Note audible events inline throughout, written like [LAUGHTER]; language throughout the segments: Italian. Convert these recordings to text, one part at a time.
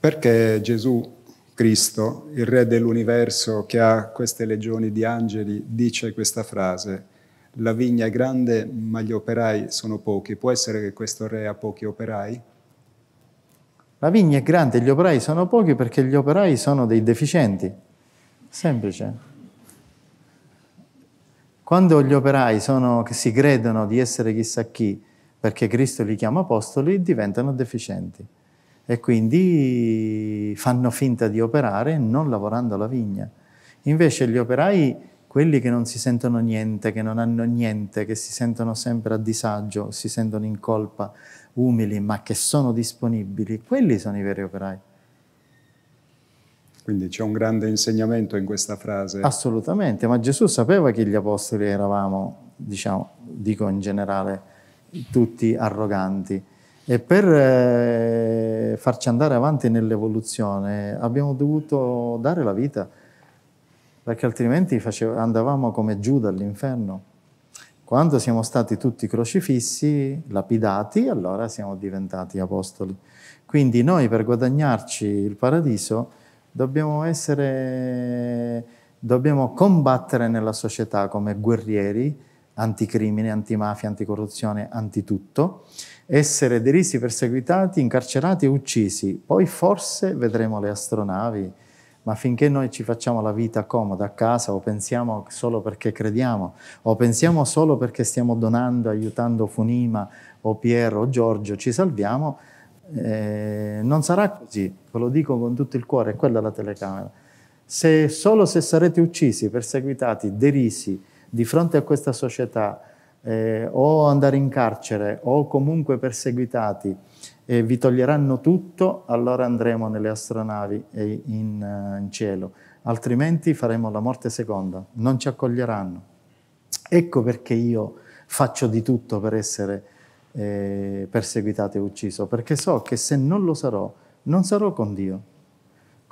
Perché Gesù Cristo, il Re dell'universo che ha queste legioni di angeli, dice questa frase, la vigna è grande ma gli operai sono pochi. Può essere che questo Re ha pochi operai? La vigna è grande, e gli operai sono pochi perché gli operai sono dei deficienti. Semplice. Quando gli operai sono, che si credono di essere chissà chi, perché Cristo li chiama apostoli, diventano deficienti e quindi fanno finta di operare non lavorando la vigna. Invece gli operai, quelli che non si sentono niente, che non hanno niente, che si sentono sempre a disagio, si sentono in colpa, umili, ma che sono disponibili, quelli sono i veri operai. Quindi c'è un grande insegnamento in questa frase. Assolutamente, ma Gesù sapeva che gli apostoli eravamo, diciamo, dico in generale, tutti arroganti e per eh, farci andare avanti nell'evoluzione abbiamo dovuto dare la vita, perché altrimenti faceva, andavamo come Giuda all'inferno. Quando siamo stati tutti crocifissi, lapidati, allora siamo diventati apostoli. Quindi noi per guadagnarci il paradiso dobbiamo essere, dobbiamo combattere nella società come guerrieri, anticrimine, antimafia, anticorruzione, antitutto, essere derisi, perseguitati, incarcerati e uccisi. Poi forse vedremo le astronavi, ma finché noi ci facciamo la vita comoda a casa o pensiamo solo perché crediamo, o pensiamo solo perché stiamo donando, aiutando Funima o Piero o Giorgio, ci salviamo, eh, non sarà così, ve lo dico con tutto il cuore, è quella la telecamera. Se, solo se sarete uccisi, perseguitati, derisi, di fronte a questa società eh, o andare in carcere o comunque perseguitati e vi toglieranno tutto, allora andremo nelle astronavi e in, eh, in cielo, altrimenti faremo la morte seconda, non ci accoglieranno. Ecco perché io faccio di tutto per essere eh, perseguitato e ucciso, perché so che se non lo sarò, non sarò con Dio.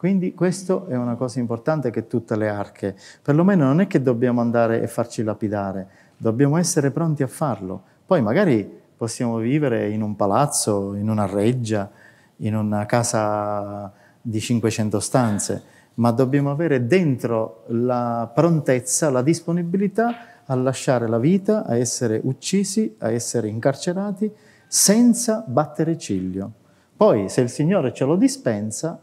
Quindi questo è una cosa importante che tutte le arche, perlomeno non è che dobbiamo andare e farci lapidare, dobbiamo essere pronti a farlo. Poi magari possiamo vivere in un palazzo, in una reggia, in una casa di 500 stanze, ma dobbiamo avere dentro la prontezza, la disponibilità a lasciare la vita, a essere uccisi, a essere incarcerati, senza battere ciglio. Poi, se il Signore ce lo dispensa,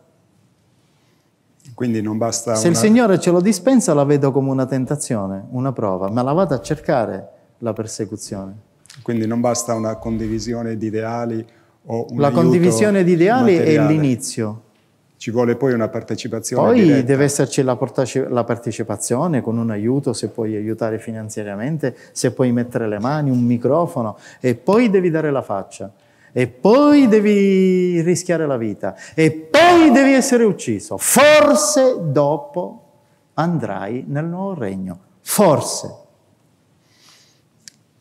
quindi non basta... Se una... il Signore ce lo dispensa la vedo come una tentazione, una prova, ma la vado a cercare la persecuzione. Quindi non basta una condivisione di ideali o un La condivisione di ideali materiale. è l'inizio. Ci vuole poi una partecipazione. Poi diretta. deve esserci la, la, partecipazione con un aiuto, se puoi aiutare finanziariamente, se puoi mettere le mani, un microfono e poi devi dare la faccia e poi devi rischiare la vita e poi devi essere ucciso. Forse dopo andrai nel nuovo regno. Forse.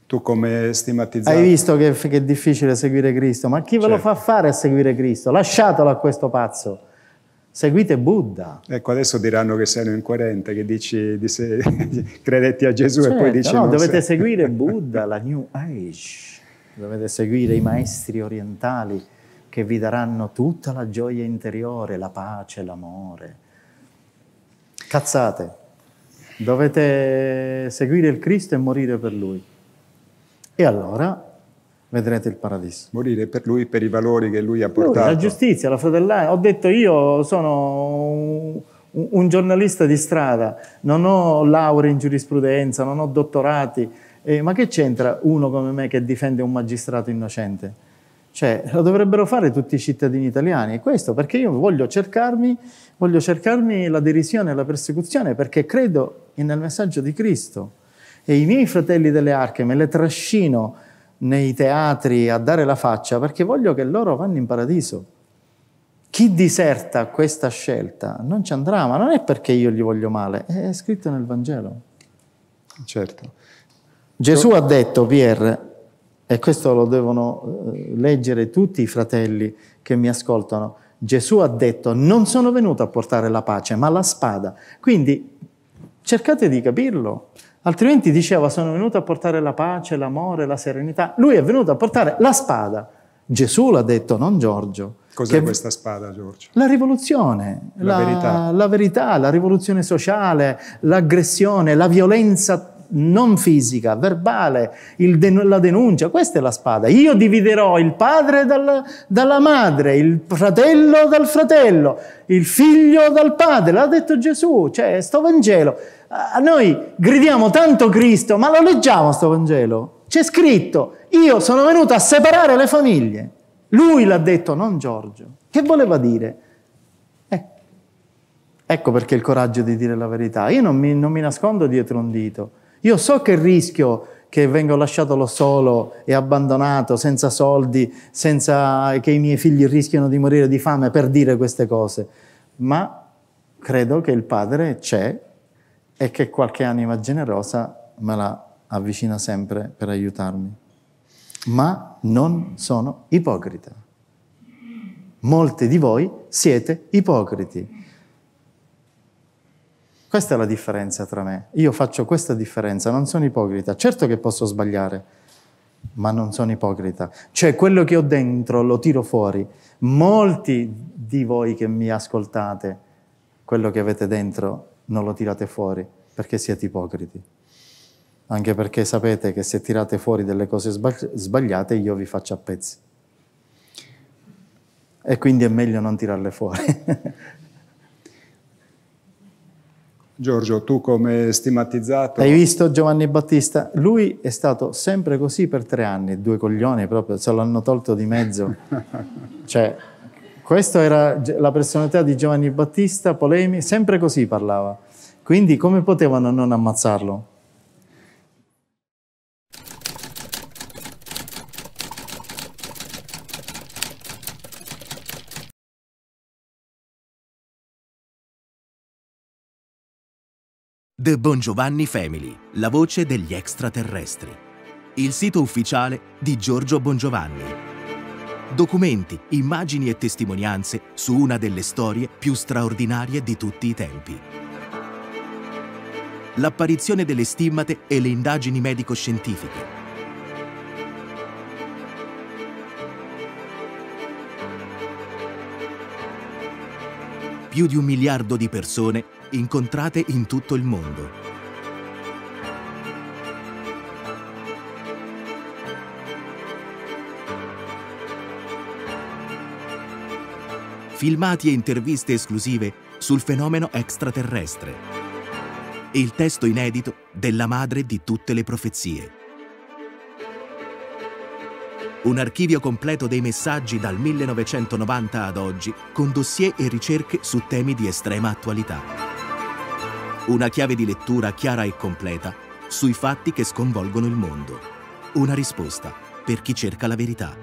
Tu come stigmatizzato? Hai visto che, che, è difficile seguire Cristo, ma chi ve certo. lo fa fare a seguire Cristo? Lasciatelo a questo pazzo. Seguite Buddha. Ecco, adesso diranno che sei un incoerente, che dici di se... [LAUGHS] credetti a Gesù certo, e poi certo, dici... No, No, dovete se... seguire [LAUGHS] Buddha, la New Age dovete seguire i maestri orientali che vi daranno tutta la gioia interiore, la pace, l'amore. Cazzate, dovete seguire il Cristo e morire per Lui. E allora vedrete il paradiso. Morire per lui, per i valori che lui ha portato. Lui, la giustizia, la fratellanza. Ho detto io sono un, giornalista di strada, non ho lauree in giurisprudenza, non ho dottorati, eh, ma che c'entra uno come me che difende un magistrato innocente? Cioè, lo dovrebbero fare tutti i cittadini italiani, e questo perché io voglio cercarmi, voglio cercarmi la derisione e la persecuzione perché credo nel messaggio di Cristo e i miei fratelli delle arche me le trascino nei teatri a dare la faccia perché voglio che loro vanno in paradiso. Chi diserta questa scelta non ci andrà, ma non è perché io gli voglio male, è scritto nel Vangelo. Certo. Gesù ha detto, Pierre, e questo lo devono eh, leggere tutti i fratelli che mi ascoltano, Gesù ha detto, non sono venuto a portare la pace, ma la spada. Quindi cercate di capirlo, altrimenti diceva, sono venuto a portare la pace, l'amore, la serenità. Lui è venuto a portare la spada. Gesù l'ha detto, non Giorgio. Cos'è che... questa spada, Giorgio? La rivoluzione, la, la, verità. la verità, la rivoluzione sociale, l'aggressione, la violenza non fisica, verbale, den- la denuncia, questa è la spada. Io dividerò il padre dal, dalla madre, il fratello dal fratello, il figlio dal padre, l'ha detto Gesù, cioè sto Vangelo. A noi gridiamo tanto Cristo, ma lo leggiamo sto Vangelo? C'è scritto, io sono venuto a separare le famiglie. Lui l'ha detto, non Giorgio. Che voleva dire? Eh, ecco perché il coraggio di dire la verità. Io non mi, non mi nascondo dietro un dito. Io so che rischio che vengo lasciato lo solo e abbandonato, senza soldi, senza che i miei figli rischiano di morire di fame per dire queste cose, ma credo che il Padre c'è e che qualche anima generosa me la avvicina sempre per aiutarmi. Ma non sono ipocrita. Molti di voi siete ipocriti. Questa è la differenza tra me. Io faccio questa differenza, non sono ipocrita. Certo che posso sbagliare, ma non sono ipocrita. Cioè quello che ho dentro lo tiro fuori. Molti di voi che mi ascoltate, quello che avete dentro non lo tirate fuori perché siete ipocriti. Anche perché sapete che se tirate fuori delle cose sbagliate io vi faccio a pezzi. E quindi è meglio non tirarle fuori. [LAUGHS] Giorgio, tu come stigmatizzato? Hai visto Giovanni Battista? Lui è stato sempre così per tre anni, due coglioni proprio, se l'hanno tolto di mezzo. [LAUGHS] cioè, questa era la personalità di Giovanni Battista, polemi, sempre così parlava. Quindi come potevano non ammazzarlo? The Bongiovanni Family, la voce degli extraterrestri. Il sito ufficiale di Giorgio Bongiovanni. Documenti, immagini e testimonianze su una delle storie più straordinarie di tutti i tempi. L'apparizione delle stimmate e le indagini medico-scientifiche. Più di un miliardo di persone incontrate in tutto il mondo. Filmati e interviste esclusive sul fenomeno extraterrestre. E il testo inedito della madre di tutte le profezie. Un archivio completo dei messaggi dal 1990 ad oggi, con dossier e ricerche su temi di estrema attualità. Una chiave di lettura chiara e completa sui fatti che sconvolgono il mondo. Una risposta per chi cerca la verità.